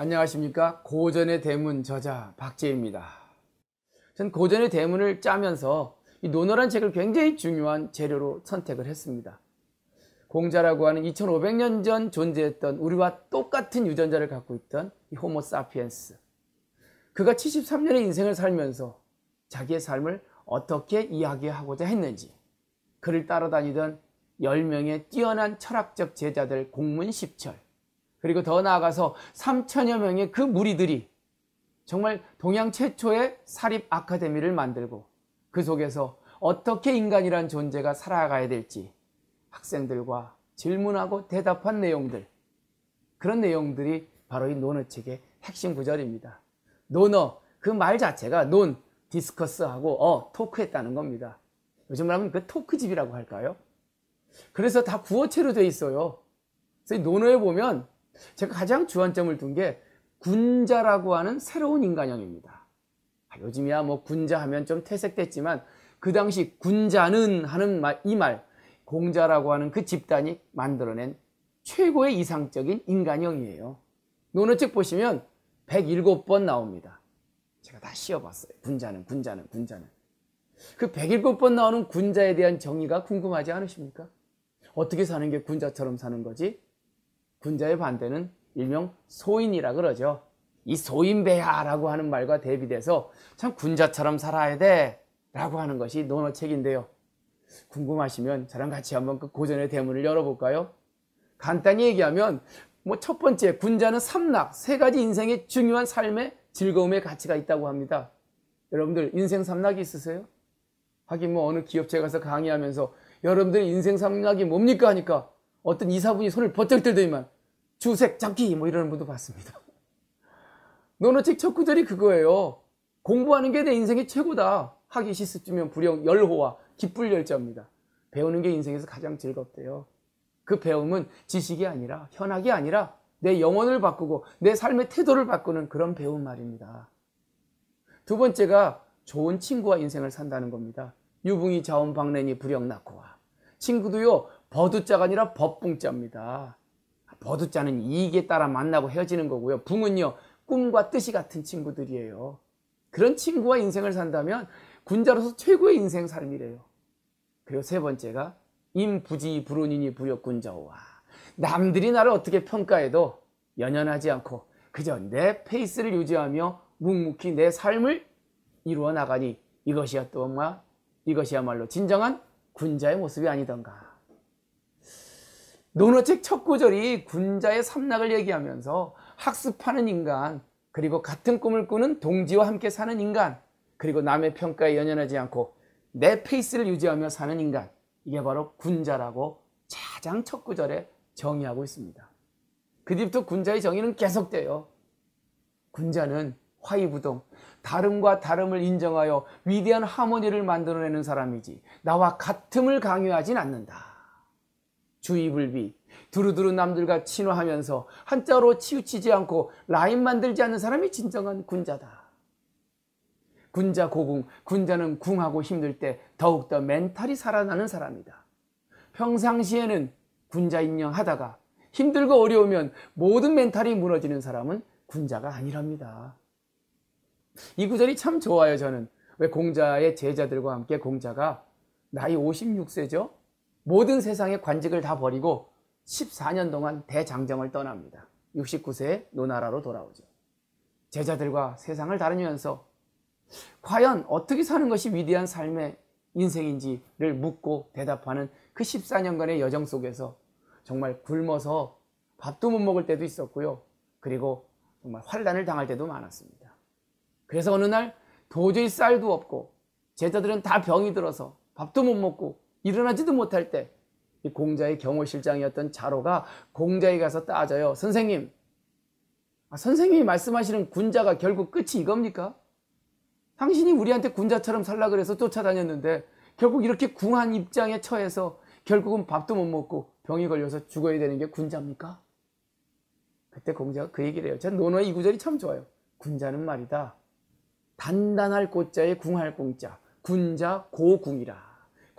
안녕하십니까 고전의 대문 저자 박재입니다 전 고전의 대문을 짜면서 이 노노란 책을 굉장히 중요한 재료로 선택을 했습니다 공자라고 하는 2500년 전 존재했던 우리와 똑같은 유전자를 갖고 있던 이 호모 사피엔스 그가 73년의 인생을 살면서 자기의 삶을 어떻게 이야기하고자 했는지 그를 따라다니던 10명의 뛰어난 철학적 제자들 공문 10철 그리고 더 나아가서 3천여 명의 그 무리들이 정말 동양 최초의 사립 아카데미를 만들고 그 속에서 어떻게 인간이란 존재가 살아가야 될지 학생들과 질문하고 대답한 내용들 그런 내용들이 바로 이 논어책의 핵심 구절입니다. 논어 그 말 자체가 논 디스커스하고 어 토크했다는 겁니다. 요즘 말하면 그 토크집이라고 할까요? 그래서 다 구어체로 돼 있어요. 그래서 이 논어에 보면 제가 가장 주안점을 둔 게 군자라고 하는 새로운 인간형입니다. 아, 요즘이야 뭐 군자 하면 좀 퇴색됐지만 그 당시 군자는 하는 이 말, 공자라고 하는 그 집단이 만들어낸 최고의 이상적인 인간형이에요. 논어책 보시면 107번 나옵니다. 제가 다 씌워봤어요. 군자는, 군자는, 군자는. 그 107번 나오는 군자에 대한 정의가 궁금하지 않으십니까? 어떻게 사는 게 군자처럼 사는 거지? 군자의 반대는 일명 소인이라 그러죠. 이 소인배야라고 하는 말과 대비돼서 참 군자처럼 살아야 돼 라고 하는 것이 논어책인데요. 궁금하시면 저랑 같이 한번 그 고전의 대문을 열어볼까요? 간단히 얘기하면 뭐 첫 번째 군자는 삼락 세 가지 인생의 중요한 삶의 즐거움의 가치가 있다고 합니다. 여러분들 인생 삼락이 있으세요? 하긴 뭐 어느 기업체 가서 강의하면서 여러분들 인생 삼락이 뭡니까 하니까 어떤 이사분이 손을 버쩍 들더니만 주색 잡기 뭐 이러는 분도 봤습니다. 논어책 첫 구절이 그거예요. 공부하는 게 내 인생의 최고다. 하기 시습지면 불영 열호와 기쁠 열자입니다. 배우는 게 인생에서 가장 즐겁대요. 그 배움은 지식이 아니라 현학이 아니라 내 영혼을 바꾸고 내 삶의 태도를 바꾸는 그런 배움 말입니다. 두 번째가 좋은 친구와 인생을 산다는 겁니다. 유붕이 자원 박내니 불영 낳고와 친구도요 버두자가 아니라 법붕자입니다. 버두자는 이익에 따라 만나고 헤어지는 거고요. 붕은요. 꿈과 뜻이 같은 친구들이에요. 그런 친구와 인생을 산다면 군자로서 최고의 인생 삶이래요. 그리고 세 번째가 임부지 불운이니 부역군자와 남들이 나를 어떻게 평가해도 연연하지 않고 그저 내 페이스를 유지하며 묵묵히 내 삶을 이루어 나가니 이것이야 또마 뭐? 이것이야말로 진정한 군자의 모습이 아니던가. 논어책 첫 구절이 군자의 삼락을 얘기하면서 학습하는 인간, 그리고 같은 꿈을 꾸는 동지와 함께 사는 인간, 그리고 남의 평가에 연연하지 않고 내 페이스를 유지하며 사는 인간, 이게 바로 군자라고 가장 첫 구절에 정의하고 있습니다. 그 뒤부터 군자의 정의는 계속돼요. 군자는 화이부동, 다름과 다름을 인정하여 위대한 하모니를 만들어내는 사람이지 나와 같음을 강요하진 않는다. 주의불비, 두루두루 남들과 친화하면서 한자로 치우치지 않고 라인 만들지 않는 사람이 진정한 군자다. 군자 고궁, 군자는 궁하고 힘들 때 더욱더 멘탈이 살아나는 사람이다. 평상시에는 군자 인명하다가 힘들고 어려우면 모든 멘탈이 무너지는 사람은 군자가 아니랍니다. 이 구절이 참 좋아요, 저는. 왜 공자의 제자들과 함께 공자가 나이 56세죠? 모든 세상의 관직을 다 버리고 14년 동안 대장정을 떠납니다. 69세에 노나라로 돌아오죠. 제자들과 세상을 다루면서 과연 어떻게 사는 것이 위대한 삶의 인생인지를 묻고 대답하는 그 14년간의 여정 속에서 정말 굶어서 밥도 못 먹을 때도 있었고요. 그리고 정말 환란을 당할 때도 많았습니다. 그래서 어느 날 도저히 쌀도 없고 제자들은 다 병이 들어서 밥도 못 먹고 일어나지도 못할 때이 공자의 경호실장이었던 자로가 공자에 가서 따져요. 선생님, 아, 선생님이 말씀하시는 군자가 결국 끝이 이겁니까? 당신이 우리한테 군자처럼 살라 그래서 쫓아다녔는데 결국 이렇게 궁한 입장에 처해서 결국은 밥도 못 먹고 병이 걸려서 죽어야 되는 게 군자입니까? 그때 공자가 그 얘기를 해요. 전 논어의 이 구절이 참 좋아요. 군자는 말이다. 단단할 꽃자에 궁할 공자, 군자 고궁이라.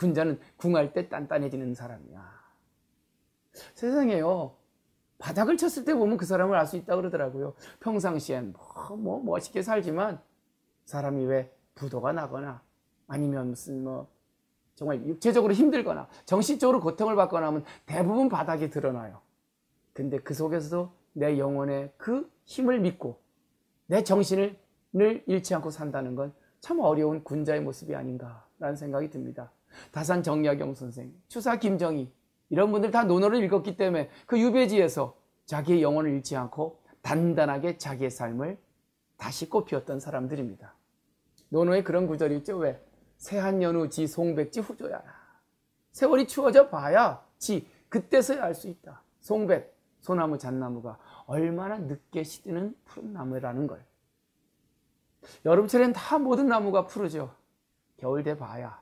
군자는 궁할 때 단단해지는 사람이야. 세상에요. 바닥을 쳤을 때 보면 그 사람을 알 수 있다 그러더라고요. 평상시엔 뭐, 뭐 멋있게 살지만 사람이 왜 부도가 나거나 아니면 무슨 뭐 정말 육체적으로 힘들거나 정신적으로 고통을 받거나 하면 대부분 바닥에 드러나요. 근데 그 속에서도 내 영혼의 그 힘을 믿고 내 정신을 잃지 않고 산다는 건 참 어려운 군자의 모습이 아닌가라는 생각이 듭니다. 다산 정약용 선생, 추사 김정희 이런 분들 다 논어를 읽었기 때문에 그 유배지에서 자기의 영혼을 잃지 않고 단단하게 자기의 삶을 다시 꽃피웠던 사람들입니다. 논어에 그런 구절이 있죠. 왜? 새한 연우 지 송백지 후조야라. 세월이 추워져 봐야 지 그때서야 알 수 있다. 송백, 소나무, 잣나무가 얼마나 늦게 시드는 푸른 나무라는 걸. 여름철엔 다 모든 나무가 푸르죠. 겨울 돼 봐야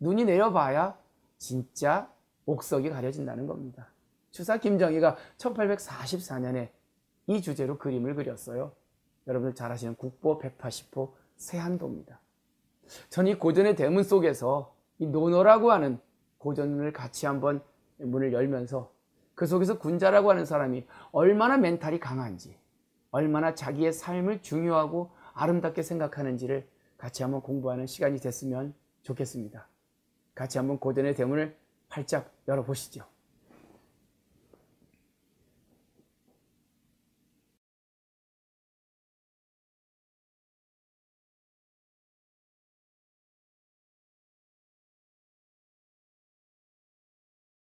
눈이 내려봐야 진짜 옥석이 가려진다는 겁니다. 추사 김정희가 1844년에 이 주제로 그림을 그렸어요. 여러분들 잘 아시는 국보 180호 세한도입니다. 전이 고전의 대문 속에서 이 노노라고 하는 고전을 같이 한번 문을 열면서 그 속에서 군자라고 하는 사람이 얼마나 멘탈이 강한지, 얼마나 자기의 삶을 중요하고 아름답게 생각하는지를 같이 한번 공부하는 시간이 됐으면 좋겠습니다. 같이 한번 고전의 대문을 활짝 열어보시죠.